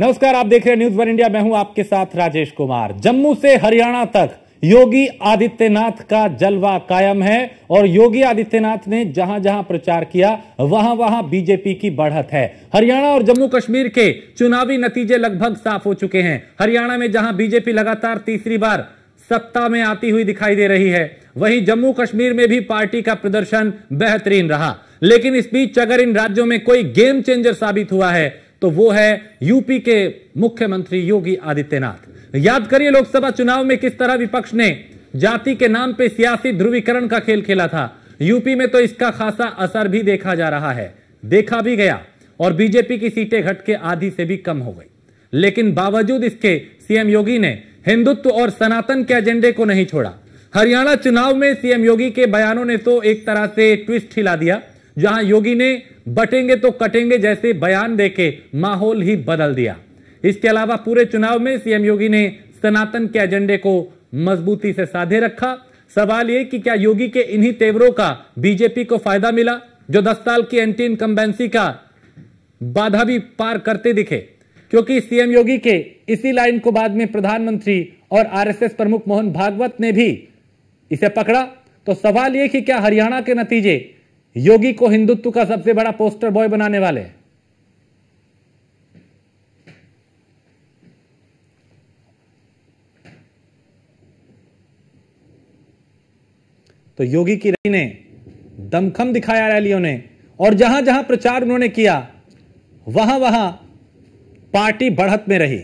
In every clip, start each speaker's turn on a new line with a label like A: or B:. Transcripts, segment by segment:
A: नमस्कार आप देख रहे हैं न्यूज वन इंडिया मैं हूं आपके साथ राजेश कुमार जम्मू से हरियाणा तक योगी आदित्यनाथ का जलवा कायम है और योगी आदित्यनाथ ने जहां जहां प्रचार किया वहां वहां बीजेपी की बढ़त है हरियाणा और जम्मू कश्मीर के चुनावी नतीजे लगभग साफ हो चुके हैं हरियाणा में जहां बीजेपी लगातार तीसरी बार सत्ता में आती हुई दिखाई दे रही है वहीं जम्मू कश्मीर में भी पार्टी का प्रदर्शन बेहतरीन रहा लेकिन इस बीच अगर इन राज्यों में कोई गेम चेंजर साबित हुआ है तो वो है यूपी के मुख्यमंत्री योगी आदित्यनाथ याद करिए लोकसभा चुनाव में किस तरह विपक्ष ने जाति के नाम पे सियासी ध्रुवीकरण का खेल खेला था यूपी में तो इसका खासा असर भी देखा जा रहा है देखा भी गया और बीजेपी की सीटें घट के आधी से भी कम हो गई लेकिन बावजूद इसके सीएम योगी ने हिंदुत्व और सनातन के एजेंडे को नहीं छोड़ा हरियाणा चुनाव में सीएम योगी के बयानों ने तो एक तरह से ट्विस्ट हिला दिया जहां योगी ने बटेंगे तो कटेंगे जैसे बयान देके माहौल ही बदल दिया इसके अलावा पूरे चुनाव में सीएम योगी ने सनातन के एजेंडे को मजबूती से साधे रखा सवाल यह कि क्या योगी के इन्हीं तेवरों का बीजेपी को फायदा मिला जो दस साल की एंटी इनकम्बेंसी का बाधा भी पार करते दिखे क्योंकि सीएम योगी के इसी लाइन को बाद में प्रधानमंत्री और आरएसएस प्रमुख मोहन भागवत ने भी इसे पकड़ा तो सवाल यह कि क्या हरियाणा के नतीजे योगी को हिंदुत्व का सबसे बड़ा पोस्टर बॉय बनाने वाले तो योगी की रैली ने दमखम दिखाया रैलियों ने और जहां जहां प्रचार उन्होंने किया वहां वहां पार्टी बढ़त में रही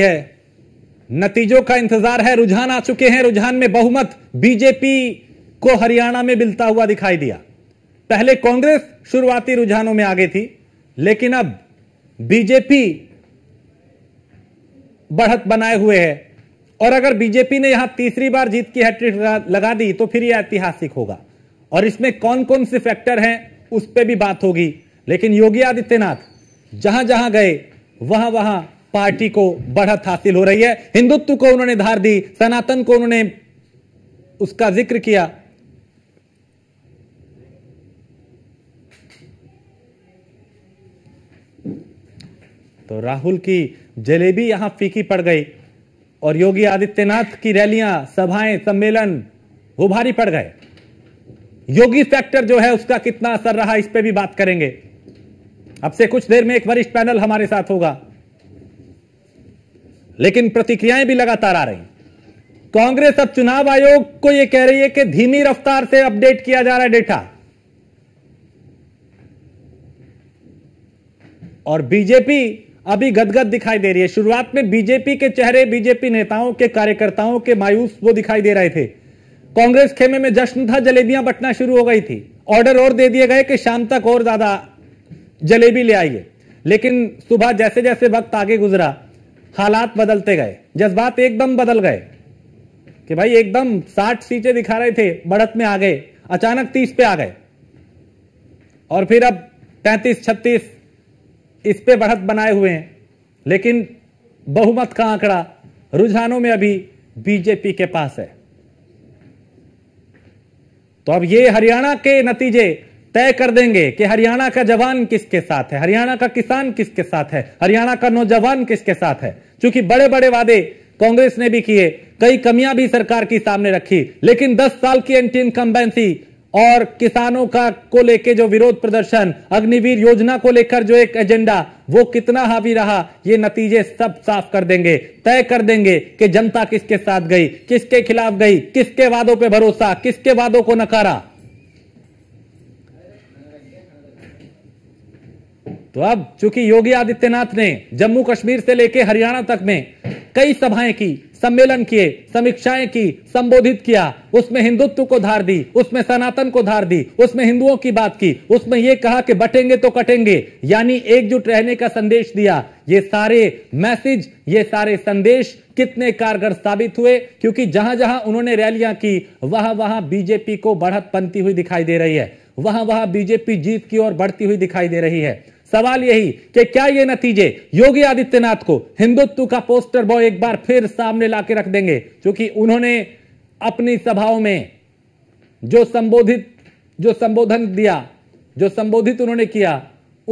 A: है नतीजों का इंतजार है रुझान आ चुके हैं रुझान में बहुमत बीजेपी को हरियाणा में मिलता हुआ दिखाई दिया पहले कांग्रेस शुरुआती रुझानों में आगे थी लेकिन अब बीजेपी बढ़त बनाए हुए है और अगर बीजेपी ने यहां तीसरी बार जीत की हैट्रिक लगा दी तो फिर यह ऐतिहासिक होगा और इसमें कौन कौन से फैक्टर हैं उस पर भी बात होगी लेकिन योगी आदित्यनाथ जहां जहां गए वहां वहां पार्टी को बढ़त हासिल हो रही है हिंदुत्व को उन्होंने धार दी सनातन को उन्होंने उसका जिक्र किया तो राहुल की जलेबी यहां फीकी पड़ गई और योगी आदित्यनाथ की रैलियां सभाएं सम्मेलन वो भारी पड़ गए योगी फैक्टर जो है उसका कितना असर रहा इस पर भी बात करेंगे अब से कुछ देर में एक वरिष्ठ पैनल हमारे साथ होगा लेकिन प्रतिक्रियाएं भी लगातार आ रही कांग्रेस अब चुनाव आयोग को यह कह रही है कि धीमी रफ्तार से अपडेट किया जा रहा है डेटा और बीजेपी अभी गदगद दिखाई दे रही है शुरुआत में बीजेपी के चेहरे बीजेपी नेताओं के कार्यकर्ताओं के मायूस वो दिखाई दे रहे थे कांग्रेस खेमे में जश्न था जलेबियां बटना शुरू हो गई थी ऑर्डर और दे दिए गए कि शाम तक और ज्यादा जलेबी ले आइए लेकिन सुबह जैसे जैसे वक्त आगे गुजरा हालात बदलते गए जज्बात एकदम बदल गए कि भाई एकदम साठ सीटें दिखा रहे थे बढ़त में आ गए अचानक तीस पे आ गए और फिर अब पैंतीस छत्तीस इस पे बढ़त बनाए हुए हैं लेकिन बहुमत का आंकड़ा रुझानों में अभी बीजेपी के पास है तो अब ये हरियाणा के नतीजे तय कर देंगे कि हरियाणा का जवान किसके साथ है हरियाणा का किसान किसके साथ है हरियाणा का नौजवान किसके साथ है क्योंकि बड़े बड़े वादे कांग्रेस ने भी किए कई कमियां भी सरकार की सामने रखी लेकिन 10 साल की एंटी इनकम्बेंसी और किसानों का को लेके जो विरोध प्रदर्शन अग्निवीर योजना को लेकर जो एक एजेंडा वो कितना हावी रहा ये नतीजे सब साफ कर देंगे तय कर देंगे कि जनता किसके साथ गई किसके खिलाफ गई किसके वादों पे भरोसा किसके वादों को नकारा तो अब चूंकि योगी आदित्यनाथ ने जम्मू कश्मीर से लेकर हरियाणा तक में कई सभाएं की सम्मेलन किए समीक्षाएं की संबोधित किया उसमें हिंदुत्व को धार दी उसमें सनातन को धार दी उसमें हिंदुओं की बात की उसमें यह कहा कि बटेंगे तो कटेंगे यानी एकजुट रहने का संदेश दिया ये सारे मैसेज ये सारे संदेश कितने कारगर साबित हुए क्योंकि जहां जहां उन्होंने रैलियां की वहां वहां बीजेपी को बढ़त बनती हुई दिखाई दे रही है वहां वहां बीजेपी जीत की ओर बढ़ती हुई दिखाई दे रही है सवाल यही कि क्या ये नतीजे योगी आदित्यनाथ को हिंदुत्व का पोस्टर बॉय एक बार फिर सामने लाके रख देंगे क्योंकि उन्होंने अपनी सभाओं में जो संबोधित जो संबोधन दिया जो संबोधित उन्होंने किया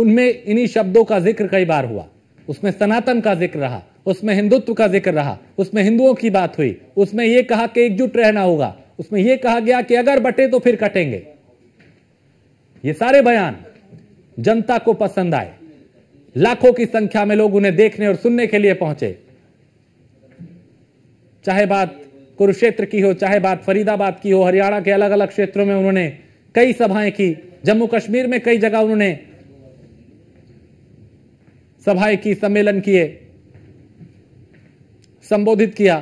A: उनमें इन्हीं शब्दों का जिक्र कई बार हुआ उसमें सनातन का जिक्र रहा उसमें हिंदुत्व का जिक्र रहा उसमें हिंदुओं की बात हुई उसमें यह कहा कि एकजुट रहना होगा उसमें यह कहा गया कि अगर बटे तो फिर कटेंगे ये सारे बयान जनता को पसंद आए लाखों की संख्या में लोग उन्हें देखने और सुनने के लिए पहुंचे चाहे बात कुरुक्षेत्र की हो चाहे बात फरीदाबाद की हो हरियाणा के अलग अलग क्षेत्रों में उन्होंने कई सभाएं की जम्मू कश्मीर में कई जगह उन्होंने सभाएं की सम्मेलन किए संबोधित किया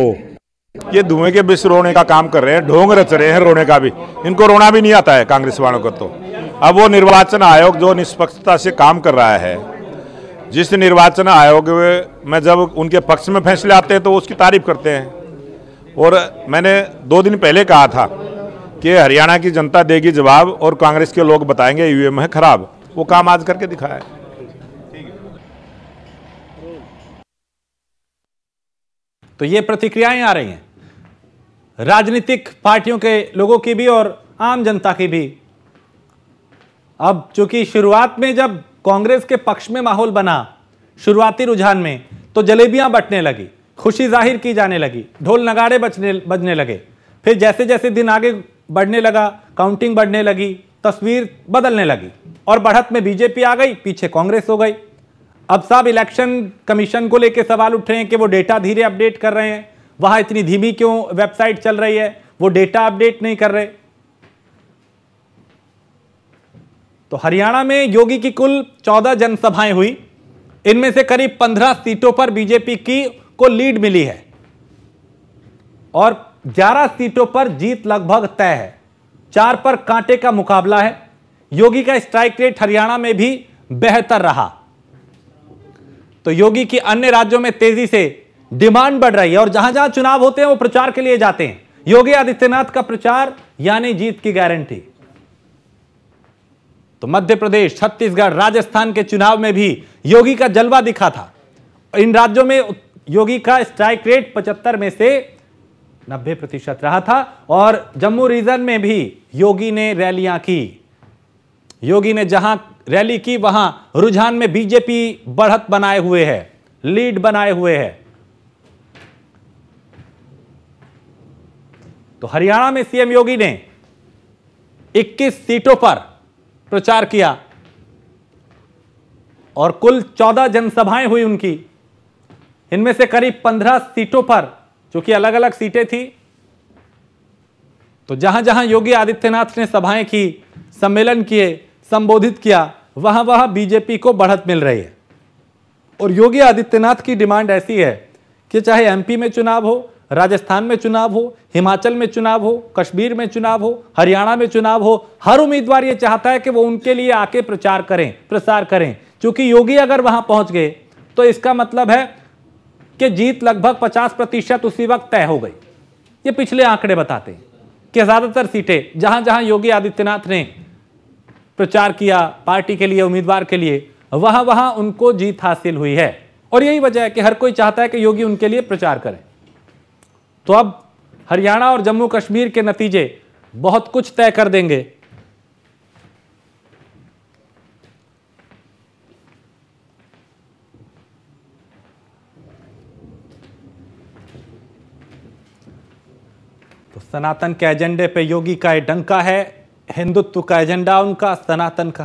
A: ये धुएं के बिस रोने का काम कर रहे हैं ढोंग रच रहे हैं रोने का भी इनको रोना भी नहीं आता है कांग्रेस वालों को तो अब वो निर्वाचन आयोग जो निष्पक्षता से काम कर रहा है जिस निर्वाचन आयोग में जब उनके पक्ष में फैसले आते हैं तो उसकी तारीफ करते हैं और मैंने दो दिन पहले कहा था कि हरियाणा की जनता देगी जवाब और कांग्रेस के लोग बताएंगे ईवीएम है खराब वो काम आज करके दिखाया है तो ये प्रतिक्रियाएं आ रही हैं राजनीतिक पार्टियों के लोगों की भी और आम जनता की भी अब चूंकि शुरुआत में जब कांग्रेस के पक्ष में माहौल बना शुरुआती रुझान में तो जलेबियां बटने लगी खुशी जाहिर की जाने लगी ढोल नगाड़े बचने बजने लगे फिर जैसे जैसे दिन आगे बढ़ने लगा काउंटिंग बढ़ने लगी तस्वीर बदलने लगी और बढ़त में बीजेपी आ गई पीछे कांग्रेस हो गई अब साहब इलेक्शन कमीशन को लेकर सवाल उठ रहे हैं कि वो डेटा धीरे अपडेट कर रहे हैं वहां इतनी धीमी क्यों वेबसाइट चल रही है वो डेटा अपडेट नहीं कर रहे तो हरियाणा में योगी की कुल 14 जनसभाएं हुई इनमें से करीब 15 सीटों पर बीजेपी की को लीड मिली है और 11 सीटों पर जीत लगभग तय है चार पर कांटे का मुकाबला है योगी का स्ट्राइक रेट हरियाणा में भी बेहतर रहा तो योगी की अन्य राज्यों में तेजी से डिमांड बढ़ रही है और जहां जहां चुनाव होते हैं वो प्रचार के लिए जाते हैं योगी आदित्यनाथ का प्रचार यानी जीत की गारंटी तो मध्य प्रदेश छत्तीसगढ़ राजस्थान के चुनाव में भी योगी का जलवा दिखा था इन राज्यों में योगी का स्ट्राइक रेट पचहत्तर में से 90 प्रतिशत रहा था और जम्मू रीजन में भी योगी ने रैलियां की योगी ने जहां रैली की वहां रुझान में बीजेपी बढ़त बनाए हुए है लीड बनाए हुए है तो हरियाणा में सीएम योगी ने 21 सीटों पर प्रचार किया और कुल 14 जनसभाएं हुई उनकी इनमें से करीब 15 सीटों पर चूंकि अलग अलग सीटें थी तो जहां जहां योगी आदित्यनाथ ने सभाएं की सम्मेलन किए संबोधित किया वहां वहां बीजेपी को बढ़त मिल रही है और योगी आदित्यनाथ की डिमांड ऐसी है कि चाहे एमपी में चुनाव हो राजस्थान में चुनाव हो हिमाचल में चुनाव हो कश्मीर में चुनाव हो हरियाणा में चुनाव हो हर उम्मीदवार ये चाहता है कि वो उनके लिए आके प्रचार करें प्रसार करें क्योंकि योगी अगर वहां पहुंच गए तो इसका मतलब है कि जीत लगभग 50 प्रतिशत उसी वक्त तय हो गई ये पिछले आंकड़े बताते हैं कि ज़्यादातर सीटें जहां जहां योगी आदित्यनाथ ने प्रचार किया पार्टी के लिए उम्मीदवार के लिए वहां वहां उनको जीत हासिल हुई है और यही वजह है कि हर कोई चाहता है कि योगी उनके लिए प्रचार करें तो अब हरियाणा और जम्मू कश्मीर के नतीजे बहुत कुछ तय कर देंगे तो सनातन के एजेंडे पे योगी का यह डंका है हिंदुत्व का एजेंडा उनका सनातन का